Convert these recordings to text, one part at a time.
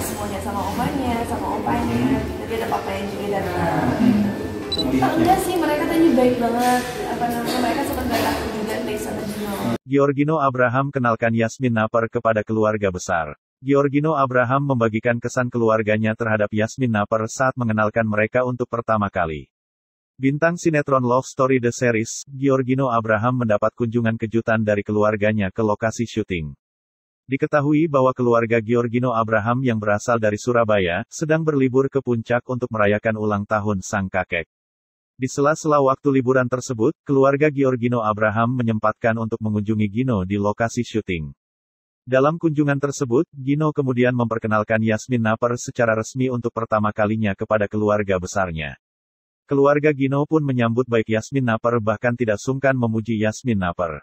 semuanya sama omanya sama opanya hmm. jadi ada ada papanya juga datang hmm. enggak iya, iya. sih mereka tanya baik banget apa namanya mereka sempat datang juga based on Gino Giorgino Abraham kenalkan Yasmin Napar kepada keluarga besar. Giorgino Abraham membagikan kesan keluarganya terhadap Yasmin Napar saat mengenalkan mereka untuk pertama kali. Bintang sinetron Love Story The Series, Giorgino Abraham mendapat kunjungan kejutan dari keluarganya ke lokasi syuting. Diketahui bahwa keluarga Giorgino Abraham yang berasal dari Surabaya, sedang berlibur ke puncak untuk merayakan ulang tahun sang kakek. Di sela-sela waktu liburan tersebut, keluarga Giorgino Abraham menyempatkan untuk mengunjungi Gino di lokasi syuting. Dalam kunjungan tersebut, Gino kemudian memperkenalkan Yasmin Naper secara resmi untuk pertama kalinya kepada keluarga besarnya. Keluarga Gino pun menyambut baik Yasmin Naper bahkan tidak sungkan memuji Yasmin Naper.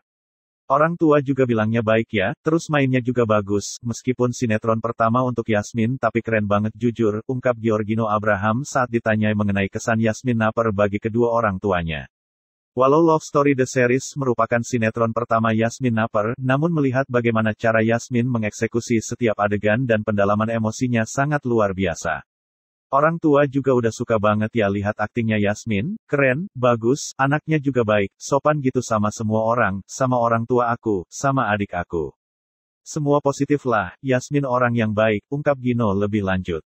Orang tua juga bilangnya baik ya, terus mainnya juga bagus. Meskipun sinetron pertama untuk Yasmin tapi keren banget jujur, ungkap Giorgino Abraham saat ditanyai mengenai kesan Yasmin Naper bagi kedua orang tuanya. Walau Love Story The Series merupakan sinetron pertama Yasmin Naper, namun melihat bagaimana cara Yasmin mengeksekusi setiap adegan dan pendalaman emosinya sangat luar biasa. Orang tua juga udah suka banget ya lihat aktingnya Yasmin, keren, bagus, anaknya juga baik, sopan gitu sama semua orang, sama orang tua aku, sama adik aku. Semua positif lah, Yasmin orang yang baik, ungkap Gino lebih lanjut.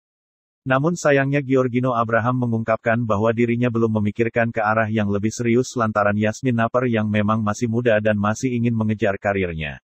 Namun sayangnya Giorgino Abraham mengungkapkan bahwa dirinya belum memikirkan ke arah yang lebih serius lantaran Yasmin Naper yang memang masih muda dan masih ingin mengejar karirnya.